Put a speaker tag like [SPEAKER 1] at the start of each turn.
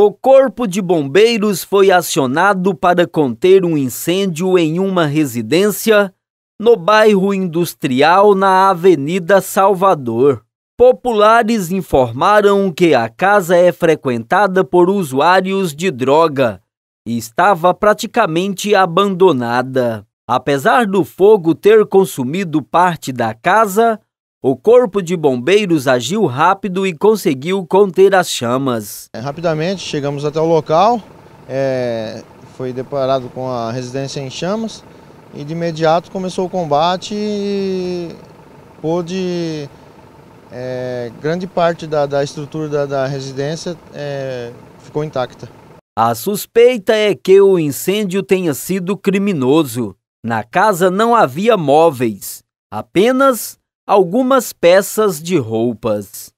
[SPEAKER 1] O Corpo de Bombeiros foi acionado para conter um incêndio em uma residência no bairro industrial na Avenida Salvador. Populares informaram que a casa é frequentada por usuários de droga e estava praticamente abandonada. Apesar do fogo ter consumido parte da casa, o corpo de bombeiros agiu rápido e conseguiu conter as chamas.
[SPEAKER 2] É, rapidamente chegamos até o local, é, foi deparado com a residência em chamas e de imediato começou o combate e pôde é, grande parte da, da estrutura da, da residência é, ficou intacta.
[SPEAKER 1] A suspeita é que o incêndio tenha sido criminoso. Na casa não havia móveis, apenas algumas peças de roupas.